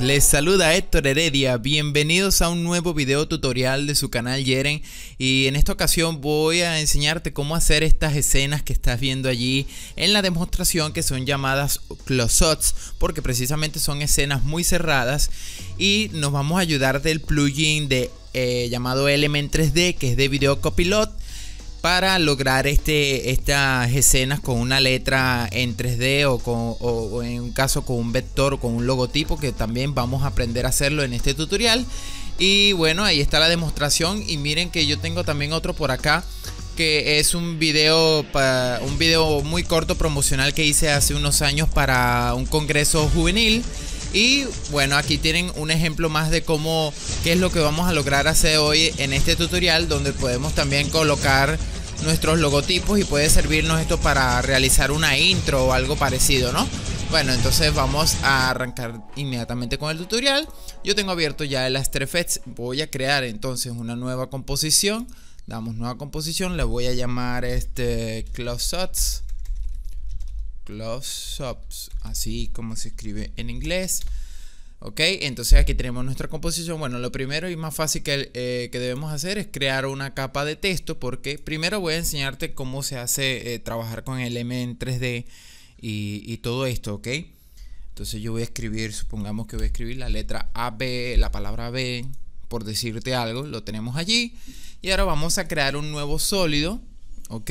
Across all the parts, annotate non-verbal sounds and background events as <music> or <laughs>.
les saluda Héctor Heredia, bienvenidos a un nuevo video tutorial de su canal Jeren. y en esta ocasión voy a enseñarte cómo hacer estas escenas que estás viendo allí en la demostración que son llamadas close-ups porque precisamente son escenas muy cerradas y nos vamos a ayudar del plugin de eh, llamado Element 3D que es de Video Copilot para lograr este, estas escenas con una letra en 3D o, con, en un caso con un vector o con un logotipo que también vamos a aprender a hacerlo en este tutorial. Y bueno, ahí está la demostración y miren que yo tengo también otro por acá que es un video para, un video muy corto promocional que hice hace unos años para un congreso juvenil y bueno, aquí tienen un ejemplo más de cómo qué es lo que vamos a lograr hacer hoy en este tutorial donde podemos también colocar nuestros logotipos y puede servirnos esto para realizar una intro o algo parecido, ¿no? Bueno, entonces vamos a arrancar inmediatamente con el tutorial. Yo tengo abierto ya el After Effects. Voy a crear entonces una nueva composición. Damos nueva composición. Le voy a llamar este Close Ups. Close Ups. Así como se escribe en inglés. ¿Ok? Entonces aquí tenemos nuestra composición. Bueno, lo primero y más fácil eh, que, debemos hacer es crear una capa de texto porque primero voy a enseñarte cómo se hace eh, trabajar con el M 3D y, y, todo esto, ¿ok? Entonces yo voy a escribir, supongamos que voy a escribir la letra AB, la palabra B, por decirte algo, lo tenemos allí. Y ahora vamos a crear un nuevo sólido, ¿ok?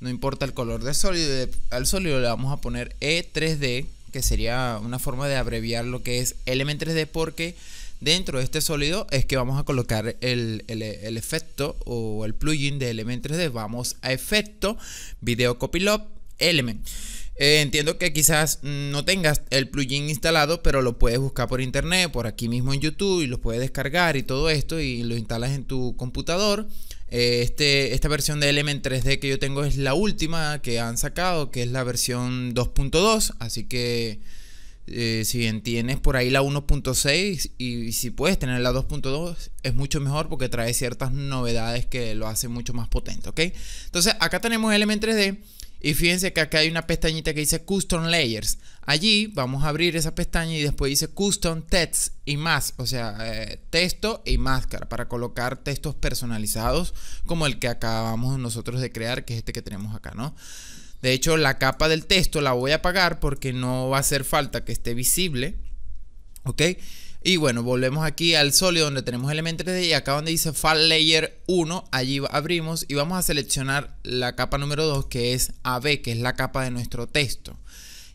No importa el color del sólido, al sólido le vamos a poner E3D que sería una forma de abreviar lo que es Element 3D porque dentro de este sólido es que vamos a colocar el, efecto o el plugin de Element 3D. Vamos a efecto, video copylop, Element. Eh, entiendo que quizás no tengas el plugin instalado, pero lo puedes buscar por internet, por aquí mismo en YouTube y lo puedes descargar y todo esto y lo instalas en tu computador. Eh, este, esta versión de Element 3D que yo tengo es la última que han sacado, que es la versión 2.2. Así que eh, si si tienes por ahí la 1.6 y si puedes tener la 2.2, es mucho mejor porque trae ciertas novedades que lo hacen mucho más potente. okay Entonces acá tenemos Element 3D. Y fíjense que acá hay una pestañita que dice Custom Layers. Allí vamos a abrir esa pestaña y después dice Custom Text y más, o sea, eh, texto y máscara para colocar textos personalizados como el que acabamos nosotros de crear, que es este que tenemos acá, ¿no? De hecho, la capa del texto la voy a apagar porque no va a hacer falta que esté visible, ¿ok? Y bueno, volvemos aquí al sólido donde tenemos Element 3D y acá donde dice File Layer 1, allí abrimos y vamos a seleccionar la capa número 2 que es AB, que es la capa de nuestro texto.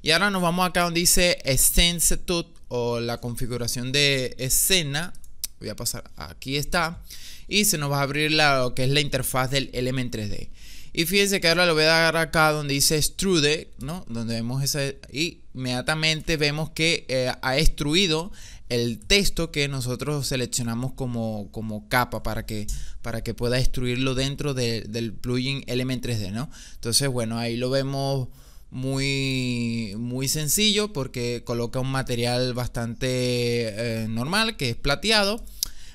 Y ahora nos vamos acá donde dice Sense o la configuración de escena. Voy a pasar, aquí está. Y se nos va a abrir la, lo que es la interfaz del Element 3D. Y fíjense que ahora lo voy a dar acá donde dice extrude, ¿no? Donde vemos esa... Y inmediatamente vemos que eh, ha extruido el texto que nosotros seleccionamos como, capa para que, para que pueda destruirlo dentro del plugin Element 3D, ¿no? Entonces, bueno, ahí lo vemos muy, muy sencillo porque coloca un material bastante eh, normal que es plateado.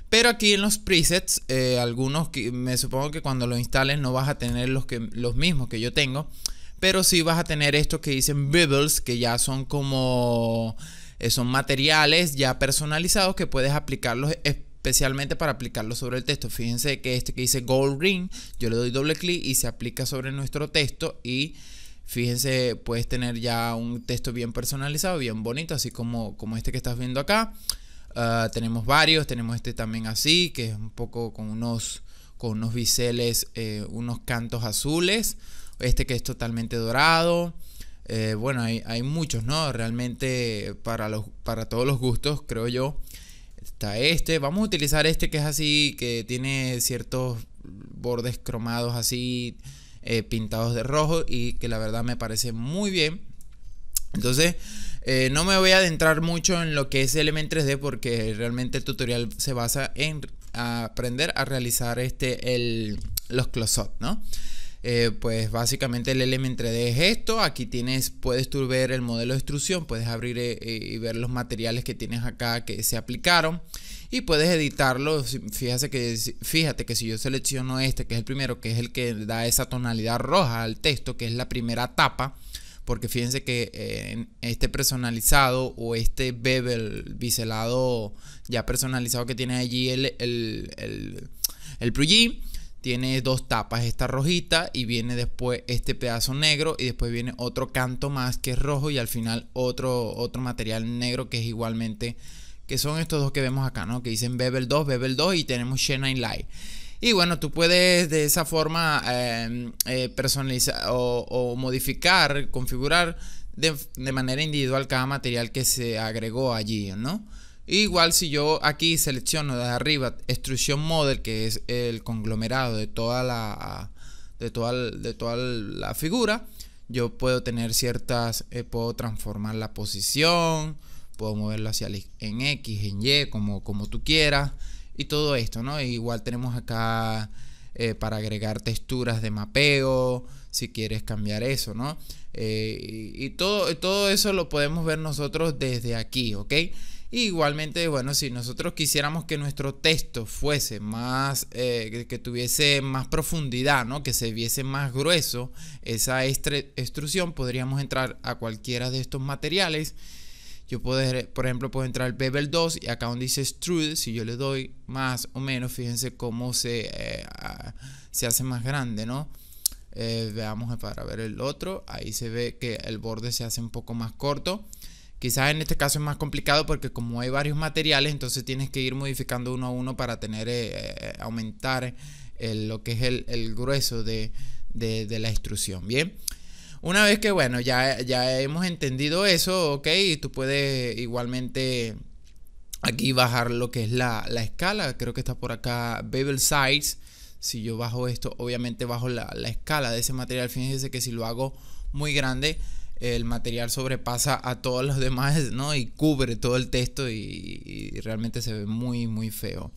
Pero aquí en los presets, eh, algunos que me supongo que cuando lo instales no vas a tener los, que, los mismos que yo tengo. Pero sí vas a tener estos que dicen Bibbles, que ya son como eh, son materiales ya personalizados que puedes aplicarlos especialmente para aplicarlos sobre el texto. Fíjense que este que dice Gold Ring, yo le doy doble clic y se aplica sobre nuestro texto y fíjense, puedes tener ya un texto bien personalizado, bien bonito, así como, como este que estás viendo acá. Ah, tenemos varios, tenemos este también así, que es un poco con unos, con unos biseles, eh, unos cantos azules. Este que es totalmente dorado. Eh, bueno, hay, hay, muchos, ¿no? Realmente para, los, para todos los gustos, creo yo. Está este, vamos a utilizar este que es así, que tiene ciertos bordes cromados así, eh, pintados de rojo y que la verdad me parece muy bien. Entonces, eh, no me voy a adentrar mucho en lo que es Element 3D porque realmente el tutorial se basa en aprender a realizar este, el, los close ¿no? Eh, pues básicamente el elemento 3D es esto. Aquí tienes, puedes tú ver el modelo de instrucción puedes abrir eh, eh, y ver los materiales que tienes acá que se aplicaron y puedes editarlo. Fíjate que, fíjate que si yo selecciono este, que es el primero, que es el que da esa tonalidad roja al texto, que es la primera tapa porque fíjense que en este personalizado o este bevel biselado ya personalizado que tiene allí el, el, el plugin tiene dos tapas, esta rojita y viene después este pedazo negro y después viene otro canto más que es rojo y al final otro, otro material negro que es igualmente, que son estos dos que vemos acá, ¿no? Que dicen Bevel 2, Bevel 2 y tenemos Shine Light. Y bueno, tú puedes de esa forma em, eh, personalizar o, modificar, configurar de manera individual cada material que se agregó allí, ¿no? Igual si yo aquí selecciono de arriba Extrusion Model, que es el conglomerado de toda la, de toda, de toda la figura, yo puedo tener ciertas, eh, puedo transformar la posición, puedo moverlo hacia en X, en Y, como, como tú quieras, y todo esto, ¿no? E igual tenemos acá eh, para agregar texturas de mapeo, si quieres cambiar eso, ¿no? Eh, y, todo, todo eso lo podemos ver nosotros desde aquí, ¿ok? igualmente, bueno, si nosotros quisiéramos que nuestro texto fuese más, eh, que tuviese más profundidad, ¿no? Que se viese más grueso esa extrusión, podríamos entrar a cualquiera de estos materiales. Yo puedo, por ejemplo, puedo entrar al Bevel 2 y acá donde dice Extrude, si yo le doy más o menos, fíjense cómo se, eh, se hace más grande, ¿no? Eh, veamos para ver el otro, ahí se ve que el borde se hace un poco más corto. Quizás en este caso es más complicado porque como hay varios materiales, entonces tienes que ir modificando uno a uno para tener, eh, eh, aumentar eh, lo que es el, grueso de, de, la instrucción Bien. Una vez que, bueno, ya, ya hemos entendido eso, ok, tú puedes igualmente aquí bajar lo que es la, la escala. Creo que está por acá bevel size. Si yo bajo esto, obviamente bajo la, la escala de ese material. Fíjense que si lo hago muy grande, el material sobrepasa a todos los demás, ¿no? Y cubre todo el texto y, realmente se ve muy, muy feo.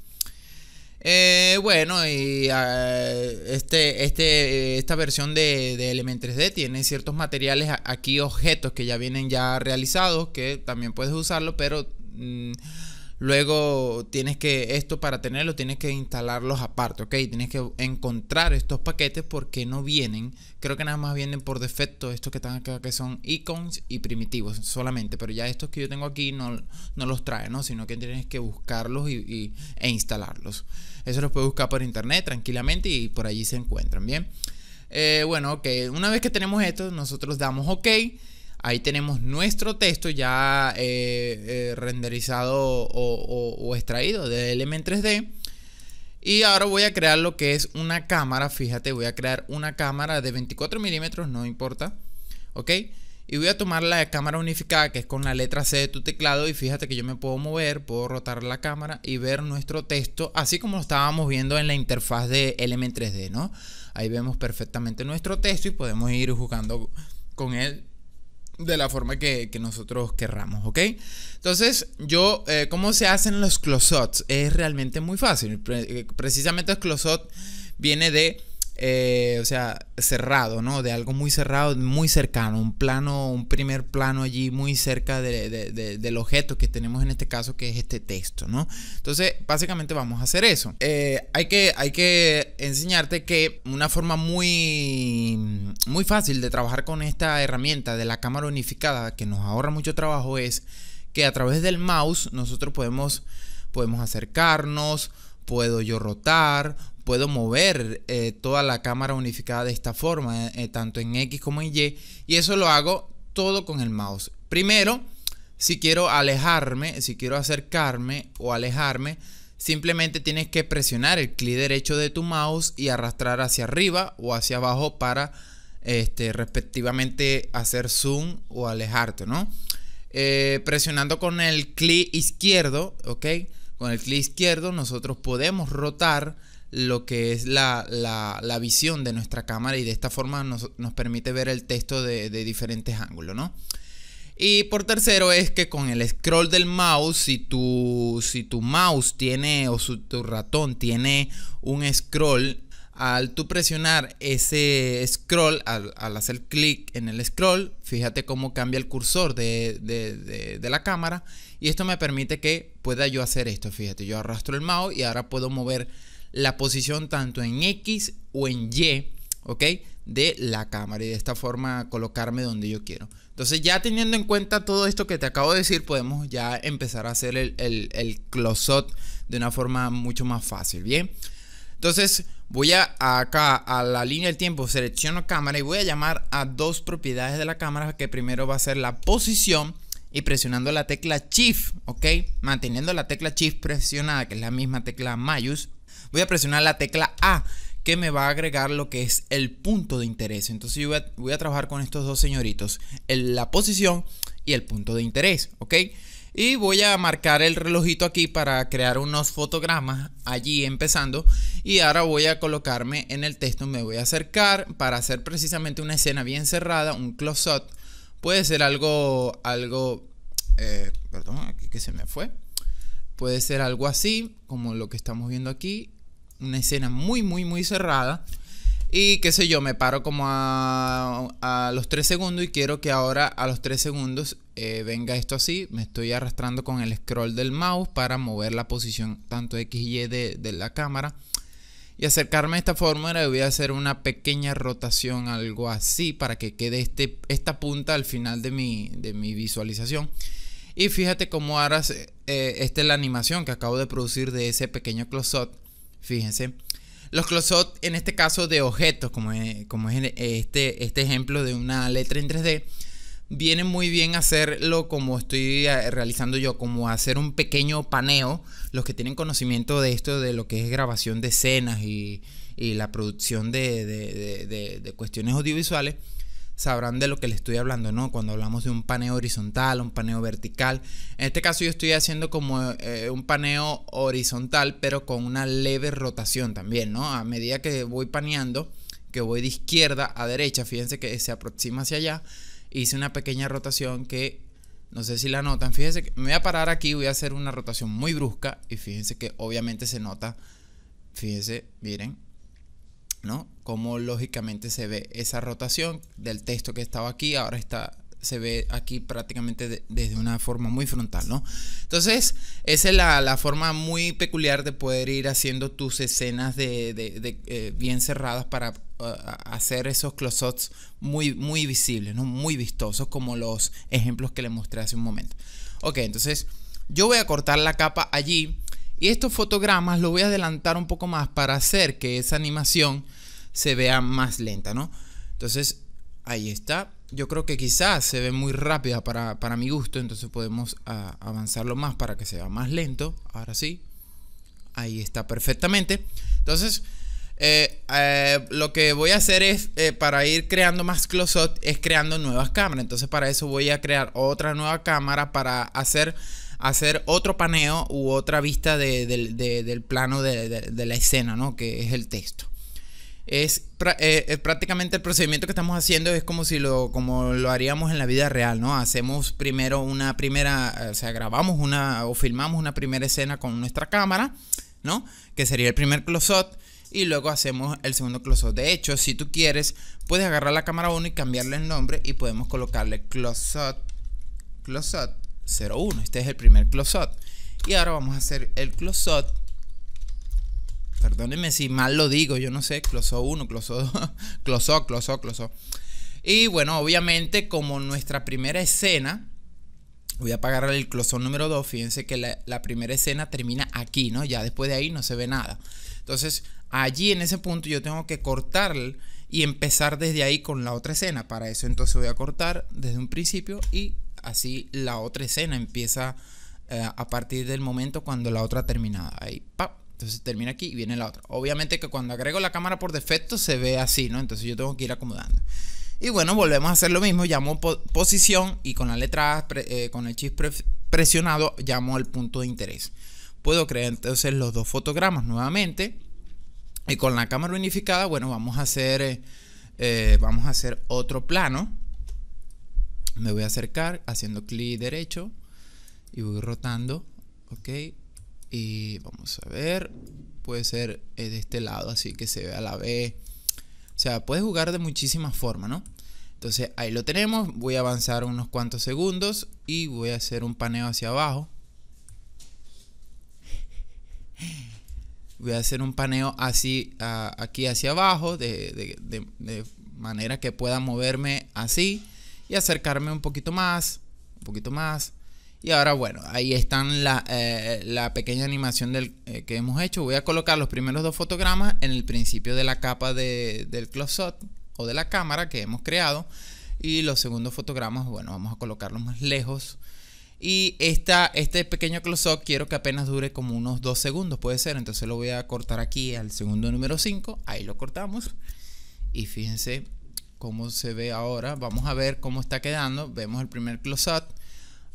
Eh, bueno, y ah, este, este, esta versión de, Element 3D tiene ciertos materiales aquí, objetos que ya vienen ya realizados, que también puedes usarlo, pero... Mm, Luego tienes que, esto para tenerlo, tienes que instalarlos aparte, ¿ok? Tienes que encontrar estos paquetes porque no vienen. Creo que nada más vienen por defecto estos que están acá, que son icons y primitivos solamente. Pero ya estos que yo tengo aquí no, los trae, ¿no? Sino que tienes que buscarlos y, e instalarlos. Eso los puedes buscar por internet tranquilamente y por allí se encuentran, ¿bien? Eh, bueno, ok. Una vez que tenemos esto, nosotros damos OK. Ahí tenemos nuestro texto ya eh, eh, renderizado o, extraído de Element 3D. Y ahora voy a crear lo que es una cámara. Fíjate, voy a crear una cámara de 24 milímetros, no importa. ¿Ok? Y voy a tomar la cámara unificada, que es con la letra C de tu teclado. Y fíjate que yo me puedo mover, puedo rotar la cámara y ver nuestro texto, así como lo estábamos viendo en la interfaz de Element 3D, ¿no? Ahí vemos perfectamente nuestro texto y podemos ir jugando con él de la forma que, que nosotros querramos, ¿ok? Entonces, yo, eh, ¿cómo se hacen los closots? Es realmente muy fácil. Eh, precisamente el closot viene de eh, o sea, cerrado, ¿no? De algo muy cerrado, muy cercano, un plano, un primer plano allí muy cerca del objeto que tenemos en este caso, que es este texto, ¿no? Entonces, básicamente vamos a hacer eso. Eh, hay, que, hay que enseñarte que una forma muy, muy fácil de trabajar con esta herramienta de la cámara unificada, que nos ahorra mucho trabajo, es que a través del mouse nosotros podemos, podemos acercarnos, puedo yo rotar, puedo mover eh, toda la cámara unificada de esta forma, eh, eh, tanto en X como en Y, y eso lo hago todo con el mouse. Primero, si quiero alejarme, si quiero acercarme o alejarme, simplemente tienes que presionar el clic derecho de tu mouse y arrastrar hacia arriba o hacia abajo para este, respectivamente hacer zoom o alejarte, ¿no? presionando con el clic izquierdo, ¿ok? Con el clic izquierdo nosotros podemos rotar lo que es la, la, visión de nuestra cámara y de esta forma nos, permite ver el texto de, diferentes ángulos, ¿no? Y por tercero es que con el scroll del mouse, si tu, si tu mouse tiene o su, tu ratón tiene un scroll al tú presionar ese scroll, al, hacer clic en el scroll, fíjate cómo cambia el cursor de, la cámara y esto me permite que pueda yo hacer esto, fíjate, yo arrastro el mouse y ahora puedo mover la posición tanto en X o en Y, De la cámara y de esta forma colocarme donde yo quiero. Entonces ya teniendo en cuenta todo esto que te acabo de decir, podemos ya empezar a hacer el, el, close de una forma mucho más fácil, ¿bien? Entonces, Voy a, acá a la línea del tiempo, selecciono cámara y voy a llamar a dos propiedades de la cámara que primero va a ser la posición y presionando la tecla Shift, ¿ok? Manteniendo la tecla Shift presionada, que es la misma tecla Mayus, voy a presionar la tecla A que me va a agregar lo que es el punto de interés. Entonces yo voy a, trabajar con estos dos señoritos, la posición y el punto de interés, ¿ok? Y voy a marcar el relojito aquí para crear unos fotogramas allí empezando. Y ahora voy a colocarme en el texto, me voy a acercar para hacer precisamente una escena bien cerrada, un close-up. Puede ser algo, algo, eh, perdón, que se me fue. Puede ser algo así, como lo que estamos viendo aquí. Una escena muy, muy, muy cerrada. Y qué sé yo, me paro como a, a los 3 segundos y quiero que ahora a los 3 segundos eh, venga esto así, me estoy arrastrando con el scroll del mouse para mover la posición tanto X y Y de, de la cámara. Y acercarme a esta fórmula voy a hacer una pequeña rotación, algo así, para que quede este, esta punta al final de mi, de mi visualización. Y fíjate cómo ahora, eh, esta es la animación que acabo de producir de ese pequeño close-up. Fíjense. Los close-up, en este caso, de objetos, como eh, es, como este, este ejemplo de una letra en 3D viene muy bien hacerlo como estoy eh, realizando yo, como hacer un pequeño paneo. Los que tienen conocimiento de esto, de lo que es grabación de escenas y, la producción de, cuestiones audiovisuales, sabrán de lo que les estoy hablando, ¿no? Cuando hablamos de un paneo horizontal, un paneo vertical. En este caso yo estoy haciendo como eh, un paneo horizontal, pero con una leve rotación también, ¿no? A medida que voy paneando, que voy de izquierda a derecha, fíjense que se aproxima hacia allá hice una pequeña rotación que no sé si la notan. Fíjense que me voy a parar aquí, voy a hacer una rotación muy brusca y fíjense que obviamente se nota. Fíjense, miren, ¿no? Cómo lógicamente se ve esa rotación del texto que estaba aquí, ahora está se ve aquí prácticamente desde una forma muy frontal, ¿no? Entonces, esa es la, forma muy peculiar de poder ir haciendo tus escenas de, eh, bien cerradas para uh, hacer esos close-ups muy, muy visibles, ¿no? Muy vistosos, como los ejemplos que le mostré hace un momento. Ok, entonces yo voy a cortar la capa allí y estos fotogramas los voy a adelantar un poco más para hacer que esa animación se vea más lenta, ¿no? Entonces, ahí está yo creo que quizás se ve muy rápida para, mi gusto, entonces podemos ah, avanzarlo más para que se vea más lento. Ahora sí, ahí está perfectamente. Entonces, eh, eh, lo que voy a hacer es, eh, para ir creando más close up es creando nuevas cámaras. Entonces, para eso voy a crear otra nueva cámara para hacer, hacer otro paneo u otra vista del plano de, la escena, ¿no? Que es el texto es, eh, eh, prácticamente el procedimiento que estamos haciendo es como si lo, como lo haríamos en la vida real, ¿no? Hacemos primero una primera, o sea, grabamos una o filmamos una primera escena con nuestra cámara, ¿no? Que sería el primer close-up y luego hacemos el segundo close-up. De hecho, si tú quieres, puedes agarrar la cámara 1 y cambiarle el nombre y podemos colocarle close-up, close-up 01. Este es el primer close-up. Y ahora vamos a hacer el close-up Perdónenme si mal lo digo, yo no sé, Closó 1, Closó 2, <laughs> Closó, Closó, Closó. Y bueno, obviamente como nuestra primera escena, voy a apagar el Closó número 2, fíjense que la, primera escena termina aquí, ¿no? Ya después de ahí no se ve nada. Entonces, allí en ese punto yo tengo que cortar y empezar desde ahí con la otra escena. Para eso entonces voy a cortar desde un principio y así la otra escena empieza eh, a partir del momento cuando la otra terminada. Ahí, ¡pap! Entonces termina aquí y viene la otra. Obviamente que cuando agrego la cámara por defecto se ve así, ¿no? Entonces yo tengo que ir acomodando. Y bueno, volvemos a hacer lo mismo. Llamo posición y con la letra A, eh, con el chip presionado, llamo al punto de interés. Puedo crear entonces los dos fotogramas nuevamente. Y con la cámara unificada, bueno, vamos a hacer, eh, eh, vamos a hacer otro plano. Me voy a acercar haciendo clic derecho y voy rotando. Ok, y vamos a ver. Puede ser eh, de este lado, así que se vea la B. O sea, puedes jugar de muchísimas formas, ¿no? Entonces ahí lo tenemos. Voy a avanzar unos cuantos segundos y voy a hacer un paneo hacia abajo. Voy a hacer un paneo así, aquí hacia abajo, de manera que pueda moverme así y acercarme un poquito más, un poquito más, y ahora bueno, ahí están la, eh, la pequeña animación del, eh, que hemos hecho. Voy a colocar los primeros dos fotogramas en el principio de la capa de, del up o de la cámara que hemos creado. Y los segundos fotogramas, bueno, vamos a colocarlos más lejos. Y esta, este pequeño close-up quiero que apenas dure como unos dos segundos, puede ser. Entonces lo voy a cortar aquí al segundo número 5. Ahí lo cortamos. Y fíjense cómo se ve ahora. Vamos a ver cómo está quedando. Vemos el primer close-up.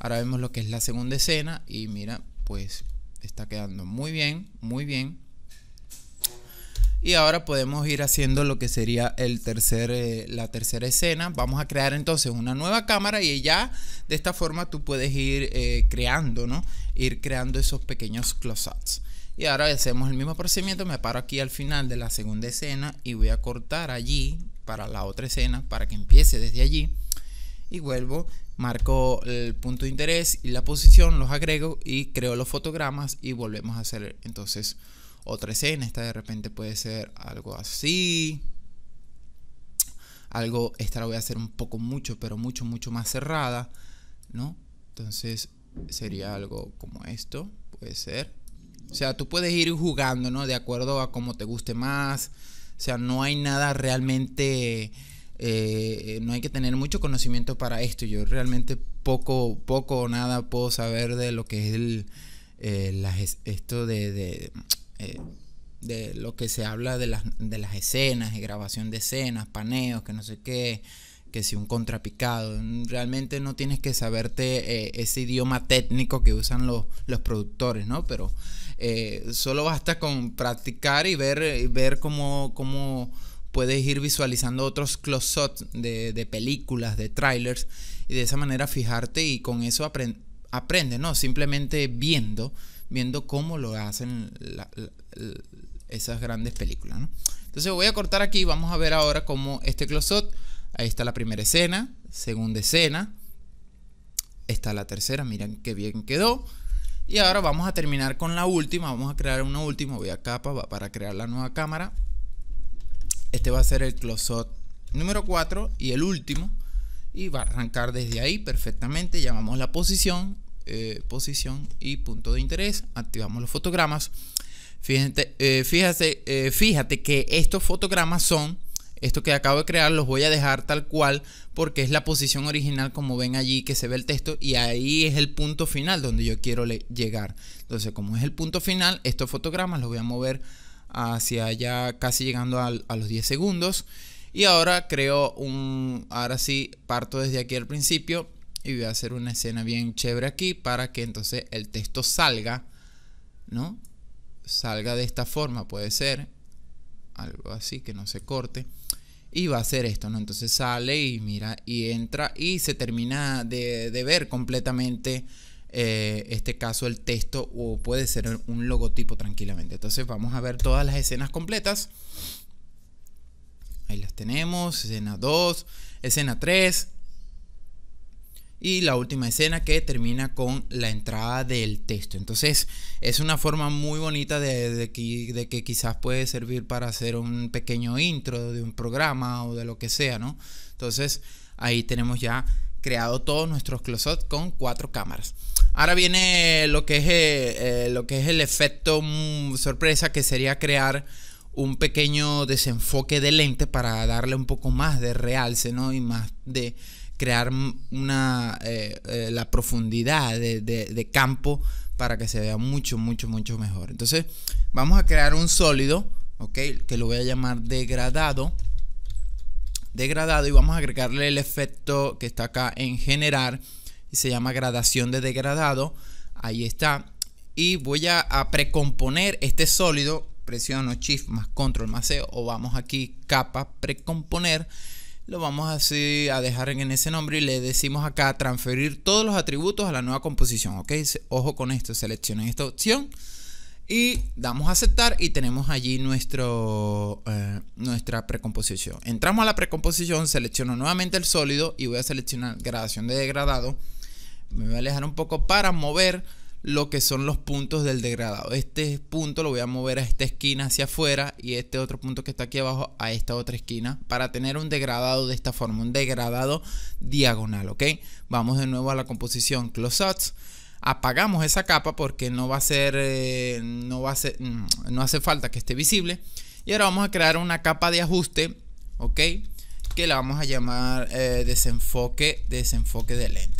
Ahora vemos lo que es la segunda escena y mira, pues está quedando muy bien, muy bien. Y ahora podemos ir haciendo lo que sería el tercer, eh, la tercera escena. Vamos a crear entonces una nueva cámara y ya de esta forma tú puedes ir eh, creando, ¿no? Ir creando esos pequeños close-ups. Y ahora hacemos el mismo procedimiento. Me paro aquí al final de la segunda escena y voy a cortar allí para la otra escena para que empiece desde allí y vuelvo, marco el punto de interés y la posición, los agrego y creo los fotogramas y volvemos a hacer entonces otra escena. Esta de repente puede ser algo así. Algo, esta la voy a hacer un poco mucho, pero mucho, mucho más cerrada, ¿no? Entonces sería algo como esto, puede ser. O sea, tú puedes ir jugando, ¿no? De acuerdo a cómo te guste más. O sea, no hay nada realmente eh, no hay que tener mucho conocimiento para esto. Yo realmente poco, poco o nada puedo saber de lo que es eh, esto de, eh, de, lo que se habla de las, escenas, Y grabación de escenas, paneos, que no sé qué, que si un contrapicado. Realmente no tienes que saberte ese idioma técnico que usan los, productores, ¿no? Pero solo basta con practicar y ver, ver cómo... cómo puedes ir visualizando otros close-ups de, películas, de trailers, y de esa manera fijarte y con eso aprende, ¿no? Simplemente viendo, viendo cómo lo hacen esas grandes películas, ¿no? Entonces voy a cortar aquí, vamos a ver ahora cómo este close-up, ahí está la primera escena, segunda escena, está la tercera, miren qué bien quedó. Y ahora vamos a terminar con la última, vamos a crear una última, voy a capa para crear la nueva cámara, este va a ser el closet número 4 y el último. Y va a arrancar desde ahí perfectamente. Llamamos la posición, eh, posición y punto de interés. Activamos los fotogramas. Fíjate, eh, fíjate, eh, fíjate que estos fotogramas son, esto que acabo de crear, los voy a dejar tal cual porque es la posición original como ven allí que se ve el texto y ahí es el punto final donde yo quiero llegar. Entonces como es el punto final, estos fotogramas los voy a mover hacia allá casi llegando a los 10 segundos. Y ahora creo un, ahora sí parto desde aquí al principio y voy a hacer una escena bien chévere aquí para que entonces el texto salga, ¿no? Salga de esta forma, puede ser algo así que no se corte. Y va a hacer esto, ¿no? Entonces sale y mira y entra y se termina de ver completamente eh, este caso el texto o puede ser un logotipo tranquilamente. Entonces vamos a ver todas las escenas completas. Ahí las tenemos, escena 2, escena 3 y la última escena que termina con la entrada del texto. Entonces es una forma muy bonita de, que, de que quizás puede servir para hacer un pequeño intro de un programa o de lo que sea, Entonces ahí tenemos ya creado todos nuestros closets con cuatro cámaras. Ahora viene lo que es, eh, eh, lo que es el efecto mm, sorpresa, que sería crear un pequeño desenfoque de lente para darle un poco más de realce, ¿no? Y más de crear una, eh, la profundidad de, de, campo para que se vea mucho, mucho, mucho mejor. Entonces, vamos a crear un sólido, ¿ok? Que lo voy a llamar degradado. Degradado y vamos a agregarle el efecto que está acá en generar y se llama gradación de degradado. Ahí está. Y voy a, precomponer este sólido. Presiono Shift más Control más C e, o vamos aquí capa precomponer. Lo vamos así a dejar en ese nombre y le decimos acá transferir todos los atributos a la nueva composición. Ok, ojo con esto, seleccionen esta opción y damos a aceptar y tenemos allí nuestro, eh, nuestra precomposición. Entramos a la precomposición, selecciono nuevamente el sólido y voy a seleccionar gradación de degradado me voy a alejar un poco para mover lo que son los puntos del degradado. Este punto lo voy a mover a esta esquina hacia afuera y este otro punto que está aquí abajo a esta otra esquina para tener un degradado de esta forma, un degradado diagonal, ¿ok? Vamos de nuevo a la composición Close-ups, Apagamos esa capa porque no va a ser, eh, no va a ser, mm, no hace falta que esté visible. Y ahora vamos a crear una capa de ajuste, ¿ok? Que la vamos a llamar eh, desenfoque, desenfoque de lente.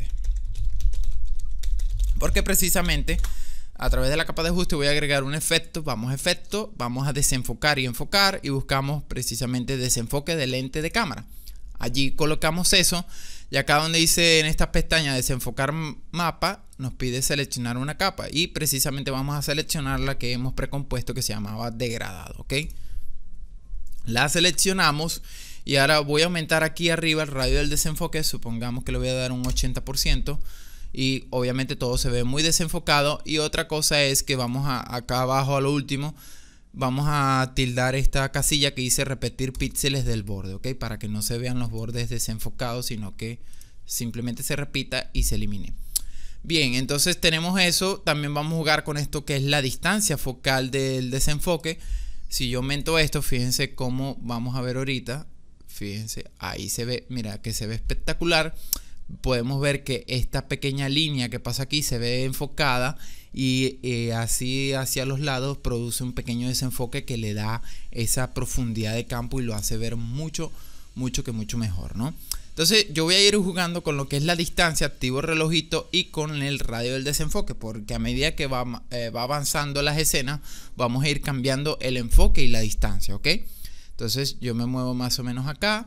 Porque precisamente a través de la capa de ajuste voy a agregar un efecto, vamos a efecto, vamos a desenfocar y enfocar y buscamos precisamente desenfoque de lente de cámara. Allí colocamos eso y acá donde dice en esta pestaña desenfocar mapa nos pide seleccionar una capa y precisamente vamos a seleccionar la que hemos precompuesto que se llamaba degradado, ¿ok? La seleccionamos y ahora voy a aumentar aquí arriba el radio del desenfoque, supongamos que le voy a dar un 80% y obviamente todo se ve muy desenfocado. Y otra cosa es que vamos a, acá abajo a lo último, vamos a tildar esta casilla que dice repetir píxeles del borde, ¿ok? Para que no se vean los bordes desenfocados, sino que simplemente se repita y se elimine. Bien, entonces tenemos eso. También vamos a jugar con esto que es la distancia focal del desenfoque. Si yo aumento esto, fíjense cómo vamos a ver ahorita. Fíjense, ahí se ve, mira que se ve espectacular podemos ver que esta pequeña línea que pasa aquí se ve enfocada y eh, así hacia los lados produce un pequeño desenfoque que le da esa profundidad de campo y lo hace ver mucho, mucho que mucho mejor, ¿no? Entonces yo voy a ir jugando con lo que es la distancia, activo relojito y con el radio del desenfoque, porque a medida que va, eh, va avanzando las escenas, vamos a ir cambiando el enfoque y la distancia, ¿ok? Entonces yo me muevo más o menos acá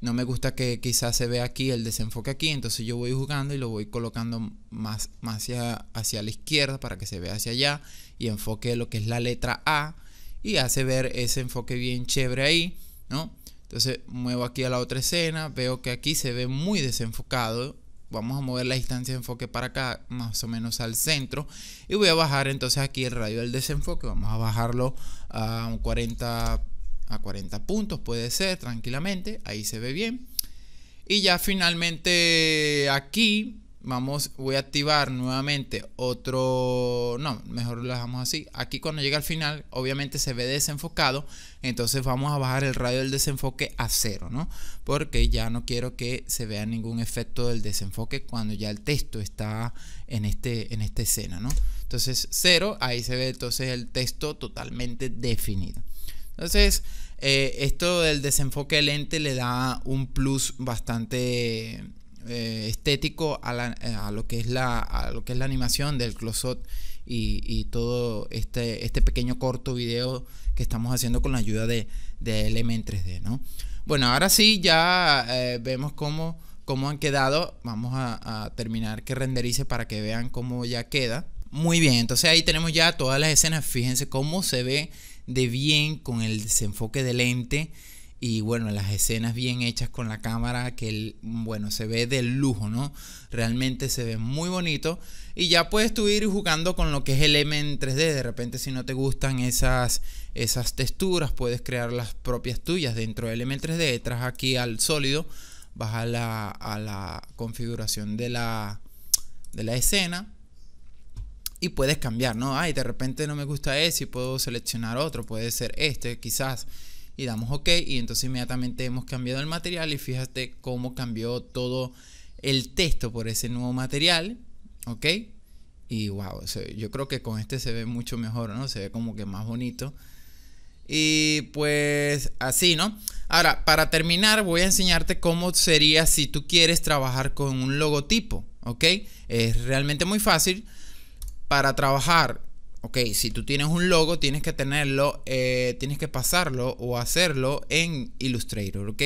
no me gusta que quizás se vea aquí el desenfoque aquí, entonces yo voy jugando y lo voy colocando más, hacia, hacia, la izquierda para que se vea hacia allá y enfoque lo que es la letra A y hace ver ese enfoque bien chévere ahí, ¿no? Entonces muevo aquí a la otra escena, veo que aquí se ve muy desenfocado, vamos a mover la distancia de enfoque para acá, más o menos al centro, y voy a bajar entonces aquí el radio del desenfoque, vamos a bajarlo a un 40 a 40 puntos, puede ser tranquilamente, ahí se ve bien. Y ya finalmente aquí vamos, voy a activar nuevamente otro, no, mejor lo dejamos así. Aquí cuando llega al final, obviamente se ve desenfocado, entonces vamos a bajar el radio del desenfoque a cero, ¿no? Porque ya no quiero que se vea ningún efecto del desenfoque cuando ya el texto está en, este, en esta escena, ¿no? Entonces cero, ahí se ve entonces el texto totalmente definido. Entonces, eh, esto del desenfoque de lente le da un plus bastante eh, estético eh, a, lo que es la, animación del close-up y, todo este, este, pequeño corto video que estamos haciendo con la ayuda de, de Element 3D, ¿no? Bueno, ahora sí ya vemos cómo, cómo, han quedado. Vamos a, a terminar que renderice para que vean cómo ya queda. Muy bien, entonces ahí tenemos ya todas las escenas. Fíjense cómo se ve de bien con el desenfoque del lente y bueno, las escenas bien hechas con la cámara que bueno, se ve del lujo, ¿no? Realmente se ve muy bonito y ya puedes tú ir jugando con lo que es el M 3D, de repente si no te gustan esas esas texturas, puedes crear las propias tuyas dentro del M 3D, tras aquí al sólido, vas a la, a la configuración de la de la escena y puedes cambiar, ¿no? Ay, de repente no me gusta ese puedo seleccionar otro, puede ser este quizás. Y damos OK y entonces inmediatamente hemos cambiado el material y fíjate cómo cambió todo el texto por ese nuevo material, ¿ok? Y wow, yo creo que con este se ve mucho mejor, ¿no? Se ve como que más bonito. Y pues así, ¿no? Ahora, para terminar, voy a enseñarte cómo sería si tú quieres trabajar con un logotipo, ¿ok? Es realmente muy fácil para trabajar, ok, si tú tienes un logo, tienes que tenerlo, eh, tienes que pasarlo o hacerlo en Illustrator, ok.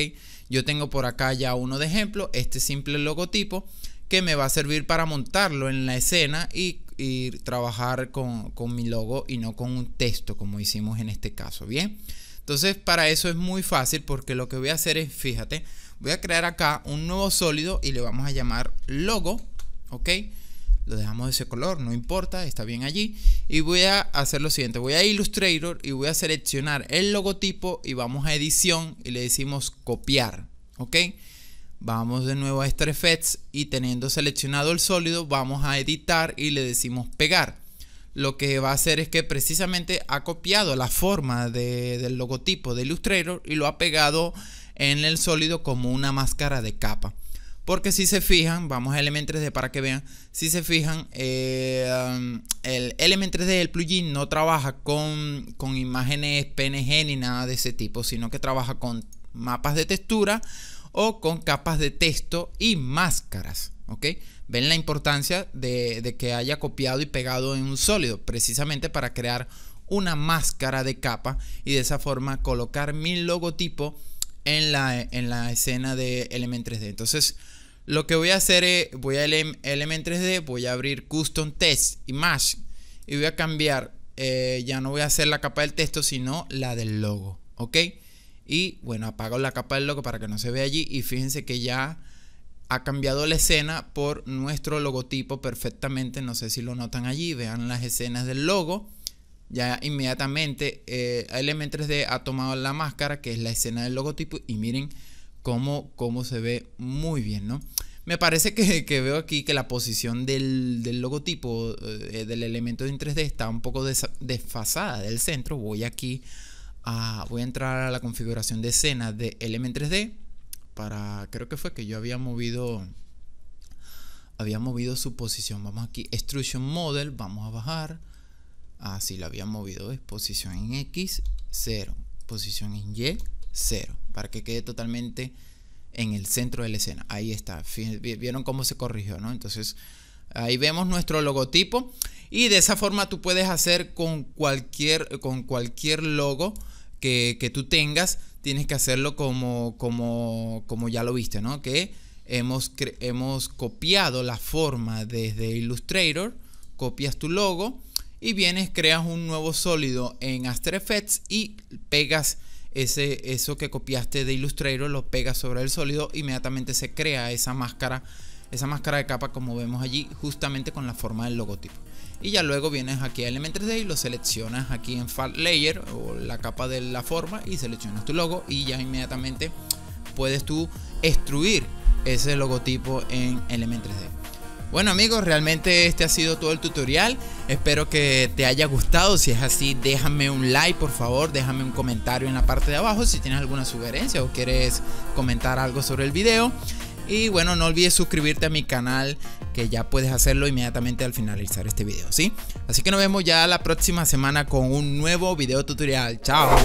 Yo tengo por acá ya uno de ejemplo, este simple logotipo que me va a servir para montarlo en la escena y, trabajar con, con mi logo y no con un texto como hicimos en este caso, bien. Entonces para eso es muy fácil porque lo que voy a hacer es, fíjate, voy a crear acá un nuevo sólido y le vamos a llamar logo, ok lo dejamos de ese color, no importa, está bien allí. Y voy a hacer lo siguiente, voy a Illustrator y voy a seleccionar el logotipo y vamos a edición y le decimos copiar, ¿ok? Vamos de nuevo a After Effects y teniendo seleccionado el sólido vamos a editar y le decimos pegar. Lo que va a hacer es que precisamente ha copiado la forma del logotipo de Illustrator y lo ha pegado en el sólido como una máscara de capa. Porque si se fijan, vamos a Element 3D para que vean, si se fijan, eh, um, el Element 3D, el plugin, no trabaja con, imágenes PNG ni nada de ese tipo, sino que trabaja con mapas de textura o con capas de texto y máscaras. ¿Ok? Ven la importancia de, de que haya copiado y pegado en un sólido, precisamente para crear una máscara de capa y de esa forma colocar mi logotipo en la, en la escena de Element 3D. Entonces, lo que voy a hacer es, eh, voy a Element 3D, voy a abrir Custom Test y más y voy a cambiar, eh, ya no voy a hacer la capa del texto, sino la del logo, ¿ok? Y bueno, apago la capa del logo para que no se vea allí y fíjense que ya ha cambiado la escena por nuestro logotipo perfectamente, no sé si lo notan allí, vean las escenas del logo ya inmediatamente eh, Element 3D ha tomado la máscara, que es la escena del logotipo, y miren cómo, cómo se ve muy bien, ¿no? Me parece que, veo aquí que la posición del, logotipo, eh, eh, del elemento en 3D, está un poco desfasada del centro. Voy aquí a, voy a entrar a la configuración de escena de Element 3D para, creo que fue que yo había movido había movido su posición. Vamos aquí, Extrusion Model, vamos a bajar. Ah, lo lo había movido. Es posición en X, 0. Posición en Y, 0. Para que quede totalmente en el centro de la escena. Ahí está. Vieron cómo se corrigió, ¿no? Entonces, ahí vemos nuestro logotipo. Y de esa forma tú puedes hacer con cualquier, con cualquier logo que, tú tengas. Tienes que hacerlo como, como, ya lo viste, ¿no? Que hemos, hemos copiado la forma desde Illustrator. Copias tu logo y vienes, creas un nuevo sólido en After Effects y pegas ese, eso que copiaste de Illustrator, lo pegas sobre el sólido, inmediatamente se crea esa máscara, esa máscara de capa como vemos allí, justamente con la forma del logotipo. Y ya luego vienes aquí a Element 3D y lo seleccionas aquí en Fat Layer o la capa de la forma y seleccionas tu logo y ya inmediatamente puedes tú extruir ese logotipo en Element 3D. Bueno amigos, realmente este ha sido todo el tutorial. Espero que te haya gustado. Si es así, déjame un like por favor, déjame un comentario en la parte de abajo si tienes alguna sugerencia o quieres comentar algo sobre el video. Y bueno, no olvides suscribirte a mi canal que ya puedes hacerlo inmediatamente al finalizar este video, ¿sí? Así que nos vemos ya la próxima semana con un nuevo video tutorial. ¡Chao!